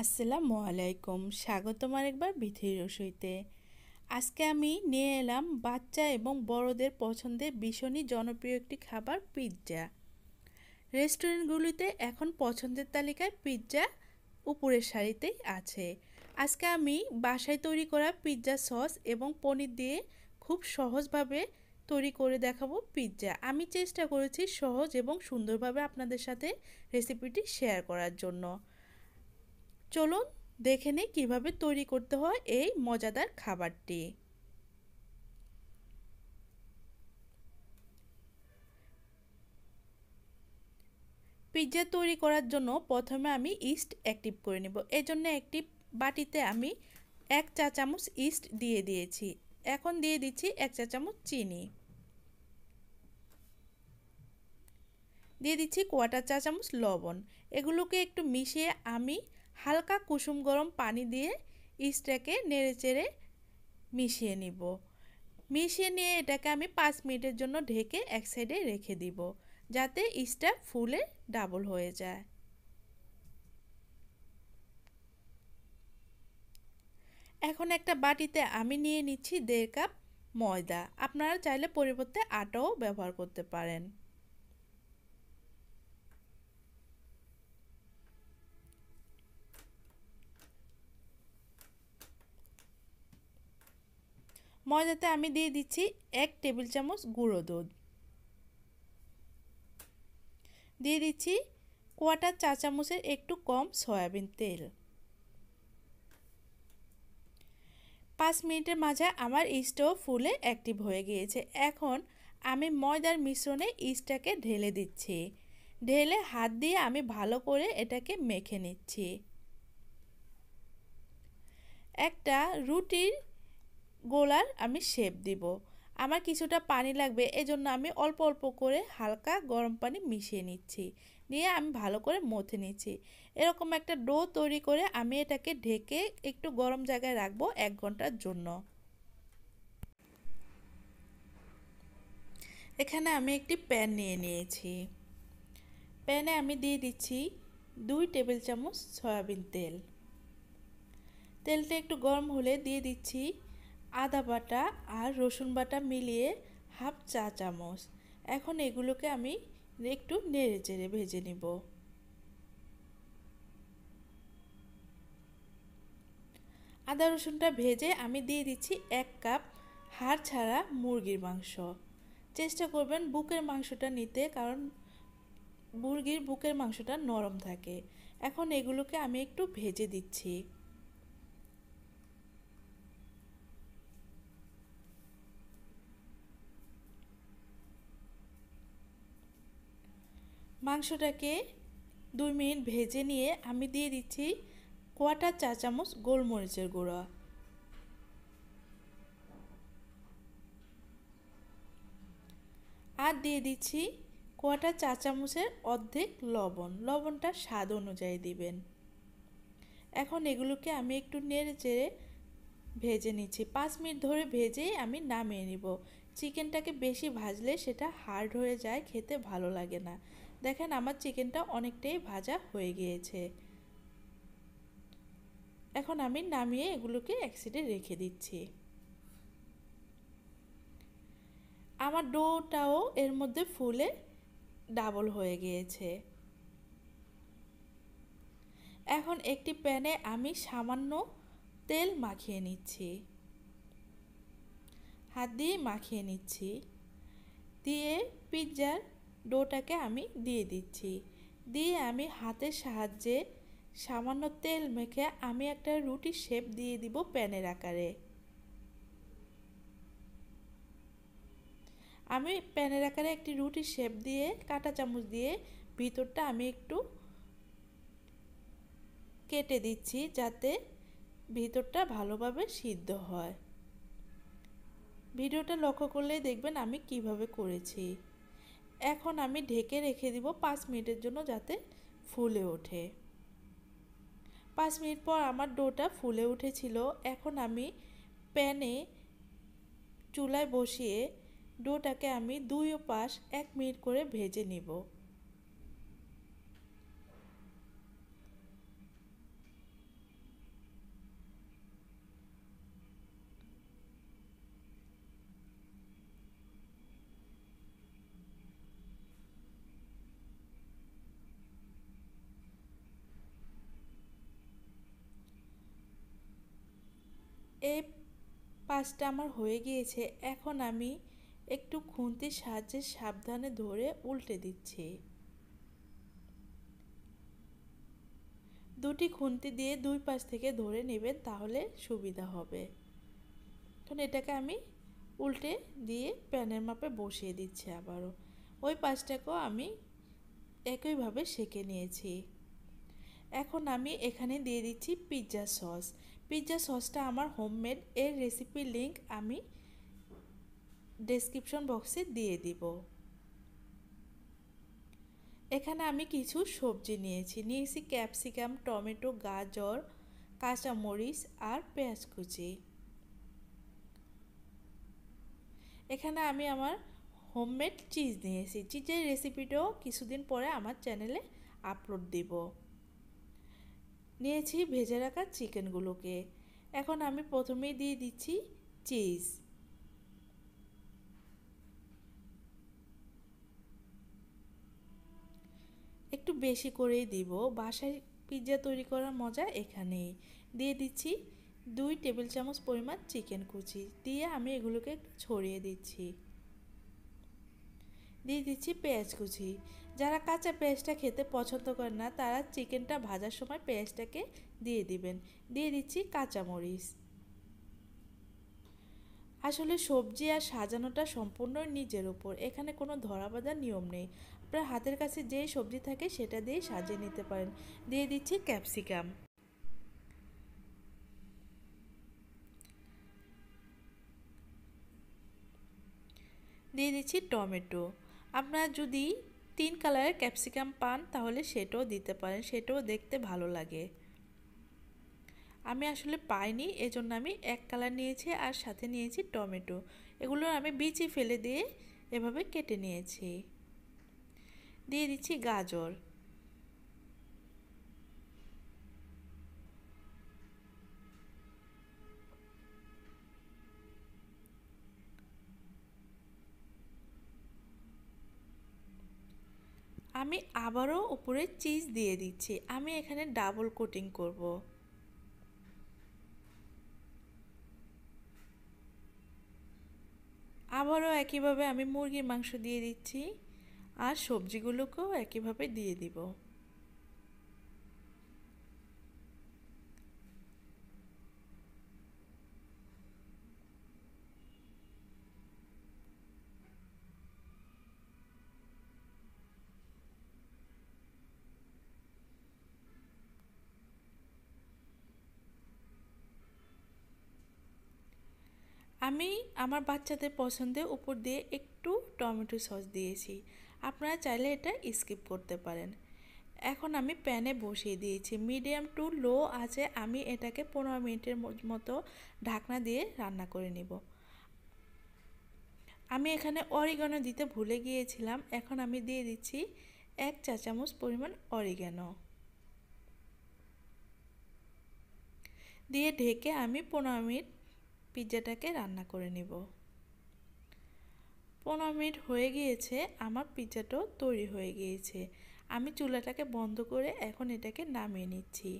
আসসালামু আলাইকুম স্বাগতম আরেকবার বিথির রসইতে আজকে আমি নিয়ে এলাম বাচ্চা এবং বড়দের পছন্দের ভীষণই জনপ্রিয় একটি খাবার পিৎজা রেস্টুরেন্টগুলিতে এখন পছন্দের তালিকায় পিৎজা উপরের সারিতেই আছে আজকে আমি বাসায় তৈরি করা পিৎজা সস এবং পনির দিয়ে খুব সহজভাবে তৈরি করে দেখাবো পিৎজা আমি চেষ্টা করেছি সহজ এবং সুন্দরভাবে আপনাদের সাথে রেসিপিটি শেয়ার করার জন্য চলুন দেখে নিই কীভাবে তৈরি করতে হয় এই মজাদার খাবারটি পিৎজা তৈরি করার জন্য প্রথমে আমি ইস্ট অ্যাক্টিভ করে নেব জন্য একটি বাটিতে আমি এক চা চামচ ইস্ট দিয়ে দিয়েছি এখন দিয়ে দিচ্ছি এক চা চামচ চিনি দিয়ে দিচ্ছি কোয়াটার চা চামচ লবণ এগুলোকে একটু মিশিয়ে আমি হালকা কুসুম গরম পানি দিয়ে ইস্টটাকে নেড়ে চেড়ে মিশিয়ে নিব মিশিয়ে নিয়ে এটাকে আমি পাঁচ মিনিটের জন্য ঢেকে এক সাইডে রেখে দিব যাতে ইস্টটা ফুলে ডাবল হয়ে যায় এখন একটা বাটিতে আমি নিয়ে নিচ্ছি দেড় কাপ ময়দা আপনারা চাইলে পরিবর্তে আটাও ব্যবহার করতে পারেন ময়দাতে আমি দিয়ে দিচ্ছি এক টেবিল চামচ গুঁড়ো দুধ দিয়ে দিচ্ছি কোয়াটার চা চামচের একটু কম সয়াবিন তেল পাঁচ মিনিটের মাঝে আমার ইস্টও ফুলে অ্যাক্টিভ হয়ে গিয়েছে এখন আমি ময়দার মিশ্রণে ইস্টটাকে ঢেলে দিচ্ছি ঢেলে হাত দিয়ে আমি ভালো করে এটাকে মেখে নিচ্ছি একটা রুটির গোলার আমি শেপ দিব আমার কিছুটা পানি লাগবে এজন্য আমি অল্প অল্প করে হালকা গরম পানি মিশিয়ে নিচ্ছি নিয়ে আমি ভালো করে মথে নিচ্ছি এরকম একটা ডো তৈরি করে আমি এটাকে ঢেকে একটু গরম জায়গায় রাখবো এক ঘন্টার জন্য এখানে আমি একটি প্যান নিয়ে নিয়েছি প্যানে আমি দিয়ে দিচ্ছি দুই টেবিল চামচ সয়াবিন তেল তেলটা একটু গরম হলে দিয়ে দিচ্ছি আদা বাটা আর রসুন বাটা মিলিয়ে হাফ চা চামচ এখন এগুলোকে আমি একটু নেড়ে চেড়ে ভেজে নিব আদা রসুনটা ভেজে আমি দিয়ে দিচ্ছি এক কাপ হাড় ছাড়া মুরগির মাংস চেষ্টা করবেন বুকের মাংসটা নিতে কারণ মুরগির বুকের মাংসটা নরম থাকে এখন এগুলোকে আমি একটু ভেজে দিচ্ছি মাংসটাকে দুই মিনিট ভেজে নিয়ে আমি দিয়ে দিচ্ছি কোয়াটার চা চামচ গোলমরিচের গুঁড়া আর দিয়ে দিচ্ছি কোয়াটা চা চামচের অর্ধেক লবণ লবণটা স্বাদ অনুযায়ী দিবেন এখন এগুলোকে আমি একটু নেড়ে চেড়ে ভেজে নিচ্ছি পাঁচ মিনিট ধরে ভেজেই আমি নামিয়ে নিব চিকেনটাকে বেশি ভাজলে সেটা হার্ড হয়ে যায় খেতে ভালো লাগে না দেখেন আমার চিকেনটা অনেকটাই ভাজা হয়ে গিয়েছে এখন আমি নামিয়ে এগুলোকে এক সাইডে রেখে দিচ্ছি আমার ডোটাও এর মধ্যে ফুলে ডাবল হয়ে গিয়েছে এখন একটি প্যানে আমি সামান্য তেল মাখিয়ে নিচ্ছি হাত দিয়ে মাখিয়ে নিচ্ছি দিয়ে পিৎজার ডোটাকে আমি দিয়ে দিচ্ছি দিয়ে আমি হাতের সাহায্যে সামান্য তেল মেখে আমি একটা রুটির শেপ দিয়ে দিব প্যানের আকারে আমি প্যানের আকারে একটি রুটির শেপ দিয়ে কাটা চামচ দিয়ে ভিতরটা আমি একটু কেটে দিচ্ছি যাতে ভিতরটা ভালোভাবে সিদ্ধ হয় ভিডিওটা লক্ষ্য করলেই দেখবেন আমি কিভাবে করেছি এখন আমি ঢেকে রেখে দিব পাঁচ মিনিটের জন্য যাতে ফুলে ওঠে পাঁচ মিনিট পর আমার ডোটা ফুলে উঠেছিল এখন আমি প্যানে চুলায় বসিয়ে ডোটাকে আমি দুই পাশ এক মিনিট করে ভেজে নিব এই পাঁচটা আমার হয়ে গিয়েছে এখন আমি একটু খুন্তির সাহায্যে সাবধানে ধরে উল্টে দিচ্ছি দুটি খুন্তি দিয়ে দুই পাশ থেকে ধরে নেবেন তাহলে সুবিধা হবে এখন এটাকে আমি উল্টে দিয়ে প্যানের মাপে বসিয়ে দিচ্ছি আবারও ওই পাশটাকেও আমি একইভাবে সেঁকে নিয়েছি এখন আমি এখানে দিয়ে দিচ্ছি পিৎজা সস পিৎজা সসটা আমার হোমমেড এর রেসিপির লিঙ্ক আমি ডেসক্রিপশন বক্সে দিয়ে দিব এখানে আমি কিছু সবজি নিয়েছি নিয়েছি ক্যাপসিকাম টমেটো গাজর কাঁচামরিচ আর পেঁয়াজ কুচি এখানে আমি আমার হোমমেড চিজ নিয়েছি চিজের রেসিপিটাও কিছুদিন পরে আমার চ্যানেলে আপলোড দিব নিয়েছি ভেজে রাখা চিকেনগুলোকে এখন আমি প্রথমেই দিয়ে দিচ্ছি চিজ একটু বেশি করেই দিব বাসায় পিৎজা তৈরি করার মজা এখানেই দিয়ে দিচ্ছি দুই টেবিল চামচ পরিমাণ চিকেন কুচি দিয়ে আমি এগুলোকে একটু ছড়িয়ে দিচ্ছি দিয়ে দিচ্ছি পেঁয়াজ কুচি যারা কাঁচা পেঁয়াজটা খেতে পছন্দ করে না তারা চিকেনটা ভাজার সময় পেঁয়াজটাকে দিয়ে দিবেন দিয়ে দিচ্ছি কাঁচামরিচ আসলে সবজি আর সাজানোটা সম্পূর্ণ নিজের ওপর এখানে কোনো ধরাবাঁধার নিয়ম নেই আপনার হাতের কাছে যে সবজি থাকে সেটা দিয়ে সাজিয়ে নিতে পারেন দিয়ে দিচ্ছি ক্যাপসিকাম দিয়ে দিচ্ছি টমেটো আপনার যদি তিন কালারের ক্যাপসিকাম পান তাহলে সেটাও দিতে পারেন সেটাও দেখতে ভালো লাগে আমি আসলে পাইনি এজন্য আমি এক কালার নিয়েছি আর সাথে নিয়েছি টমেটো এগুলো আমি বিচি ফেলে দিয়ে এভাবে কেটে নিয়েছি দিয়ে দিচ্ছি গাজর আমি আবারও উপরে চিজ দিয়ে দিচ্ছি আমি এখানে ডাবল কোটিং করব। আবারও একইভাবে আমি মুরগির মাংস দিয়ে দিচ্ছি আর সবজিগুলোকেও একইভাবে দিয়ে দিব আমি আমার বাচ্চাদের পছন্দের উপর দিয়ে একটু টমেটো সস দিয়েছি আপনারা চাইলে এটা স্কিপ করতে পারেন এখন আমি প্যানে বসিয়ে দিয়েছি মিডিয়াম টু লো আছে আমি এটাকে পনেরো মিনিটের মতো ঢাকনা দিয়ে রান্না করে নিব আমি এখানে অরিগানো দিতে ভুলে গিয়েছিলাম এখন আমি দিয়ে দিচ্ছি এক চা চামচ পরিমাণ অরিগানো দিয়ে ঢেকে আমি পনেরো মিনিট পিৎজাটাকে রান্না করে নেব পনেরো মিনিট হয়ে গিয়েছে আমার পিৎজাটাও তৈরি হয়ে গিয়েছে আমি চুলাটাকে বন্ধ করে এখন এটাকে নামিয়ে নিচ্ছি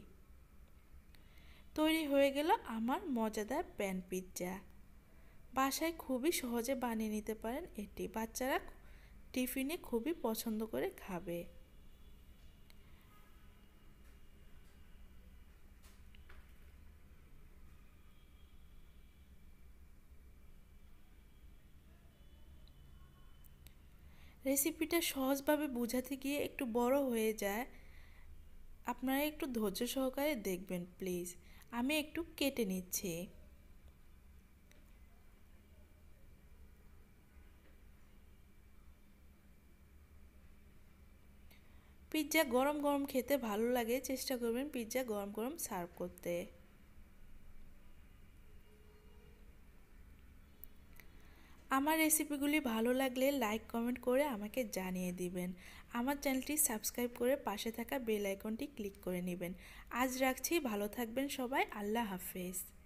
তৈরি হয়ে গেল আমার মজাদার প্যান পিৎজা বাসায় খুবই সহজে বানিয়ে নিতে পারেন এটি বাচ্চারা টিফিনে খুবই পছন্দ করে খাবে রেসিপিটা সহজভাবে বোঝাতে গিয়ে একটু বড় হয়ে যায় আপনারা একটু ধৈর্য সহকারে দেখবেন প্লিজ আমি একটু কেটে নিচ্ছি পিৎজা গরম গরম খেতে ভালো লাগে চেষ্টা করবেন পিৎজা গরম গরম সার্ভ করতে আমার রেসিপিগুলি ভালো লাগলে লাইক কমেন্ট করে আমাকে জানিয়ে দিবেন আমার চ্যানেলটি সাবস্ক্রাইব করে পাশে থাকা বেল আইকনটি ক্লিক করে নেবেন আজ রাখছি ভালো থাকবেন সবাই আল্লাহ হাফেজ